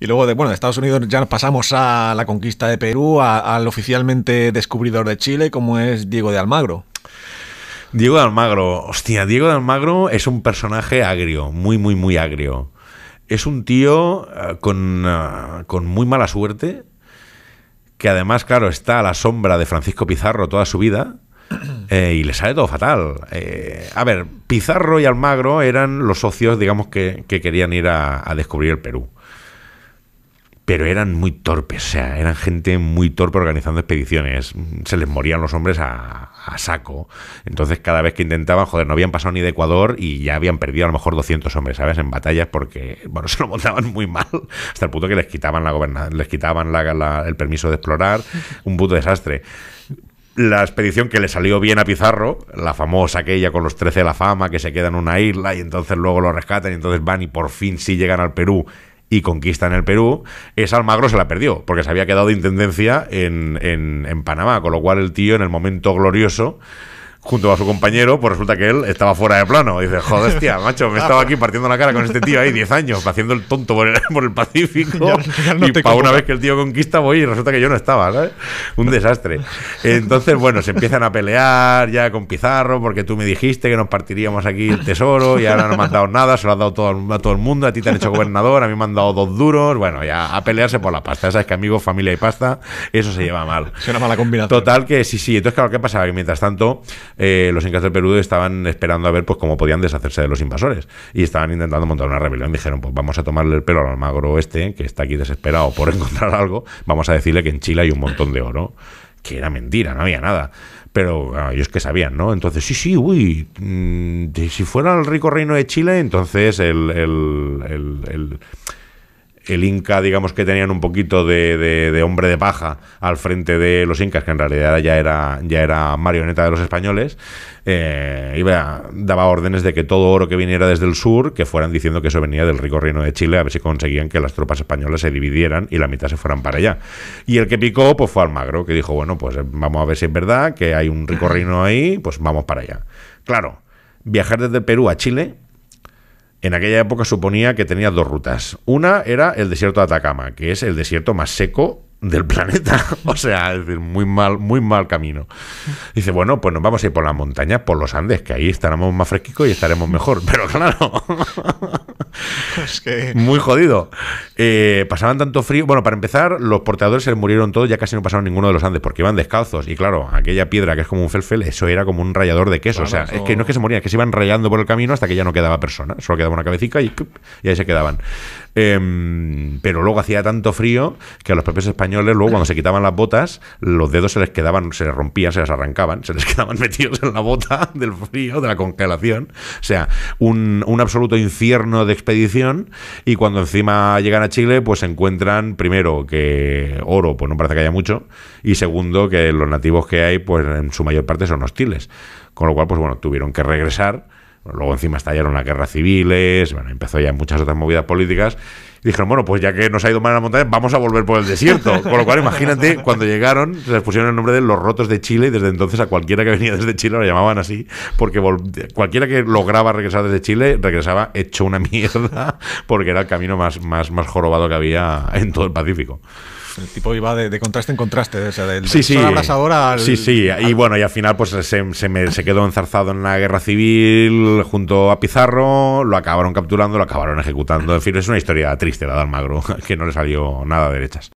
Y luego de, bueno, de Estados Unidos ya nos pasamos a la conquista de Perú, al oficialmente descubridor de Chile, como es Diego de Almagro. Diego de Almagro, hostia, Diego de Almagro es un personaje agrio, muy, muy, muy agrio. Es un tío eh, eh, con, muy mala suerte, que además, claro, está a la sombra de Francisco Pizarro toda su vida. Eh, y le sale todo fatal. a ver, Pizarro y Almagro eran los socios, digamos, que, querían ir a, a descubrir el Perú pero eran muy torpes, o sea, eran gente muy torpe organizando expediciones, se les morían los hombres a, saco, entonces cada vez que intentaban, joder, no habían pasado ni de Ecuador y ya habían perdido a lo mejor 200 hombres, ¿sabes?, en batallas porque, bueno, se lo montaban muy mal, hasta el punto que les quitaban, la gobernación, les quitaban la, el permiso de explorar, un puto desastre la expedición que le salió bien a Pizarro, la famosa aquella con los 13 de la fama, que se quedan en una isla y entonces luego lo rescatan y entonces van y por fin sí llegan al Perú y conquista en el Perú, esa Almagro se la perdió, porque se había quedado de intendencia en, en, en Panamá, con lo cual el tío en el momento glorioso junto a su compañero, pues resulta que él estaba fuera de plano. dice, joder, hostia, macho, me estaba aquí partiendo la cara con este tío ahí 10 años, haciendo el tonto por el, por el Pacífico. y para una vez que el tío conquista voy y resulta que yo no estaba, ¿sabes? Un desastre. Entonces, bueno, se empiezan a pelear ya con Pizarro, porque tú me dijiste que nos partiríamos aquí el tesoro y ahora no me han dado nada, se lo has dado todo, a todo el mundo, a ti te han hecho gobernador, a mí me han dado dos duros, bueno, ya a pelearse por la pasta. Sabes que amigo familia y pasta, eso se lleva mal. Es una mala combinación. Total que sí, sí. Entonces, claro, ¿qué pasaba? Que mientras tanto, eh, los incas del Perú estaban esperando a ver pues cómo podían deshacerse de los invasores y estaban intentando montar una rebelión. Dijeron, pues vamos a tomarle el pelo al magro este, que está aquí desesperado por encontrar algo, vamos a decirle que en Chile hay un montón de oro, que era mentira, no había nada pero ah, ellos que sabían, ¿no? Entonces, sí, sí, uy, mm, si fuera el rico reino de Chile, entonces el, el el Inca, digamos que tenían un poquito de, hombre de paja al frente de los Incas, que en realidad ya era, ya era marioneta de los españoles, eh, daba órdenes de que todo oro que viniera desde el sur, que fueran diciendo que eso venía del rico reino de Chile, a ver si conseguían que las tropas españolas se dividieran y la mitad se fueran para allá. Y el que picó, pues fue Almagro, que dijo, bueno, pues vamos a ver si es verdad que hay un rico reino ahí, pues vamos para allá. Claro, viajar desde Perú a Chile en aquella época suponía que tenía dos rutas. Una era el desierto de Atacama, que es el desierto más seco del planeta. o sea, es decir, muy mal, muy mal camino. Dice, bueno, pues nos vamos a ir por la montaña, por los Andes, que ahí estaremos más fresquitos y estaremos mejor. Pero claro, que... muy jodido. Eh, pasaban tanto frío. Bueno, para empezar, los portadores se murieron todos, ya casi no pasaron ninguno de los Andes, porque iban descalzos. Y claro, aquella piedra que es como un felfel, eso era como un rayador de queso. o sea, es que no es que se morían, es que se iban rayando por el camino hasta que ya no quedaba persona. Solo quedaba una cabecita y, y ahí se quedaban. Em, pero luego hacía tanto frío que a los propios españoles, luego cuando se quitaban las botas, los dedos se les quedaban, se les rompían, se les arrancaban, se les quedaban metidos en la bota del frío, de la congelación. O sea, un, un absoluto infierno de expedición. Y cuando encima llegan a Chile, pues encuentran, primero, que oro, pues no parece que haya mucho. Y segundo, que los nativos que hay, pues en su mayor parte son hostiles. Con lo cual, pues bueno, tuvieron que regresar luego encima estallaron las guerras civiles, bueno, empezó ya muchas otras movidas políticas. Y dijeron, bueno, pues ya que nos ha ido mal en la montaña, vamos a volver por el desierto. Con lo cual, imagínate, cuando llegaron, se les pusieron el nombre de los rotos de Chile y desde entonces a cualquiera que venía desde Chile lo llamaban así, porque cualquiera que lograba regresar desde Chile regresaba hecho una mierda, porque era el camino más, más, más jorobado que había en todo el Pacífico el tipo iba de, contraste en contraste, o sea, del, sí, del sí. al... Sí, sí, y bueno, y al final pues se, se quedó enzarzado en la guerra civil junto a Pizarro, lo acabaron capturando, lo acabaron ejecutando, en fin, es una historia triste la de Almagro, que no le salió nada derechas.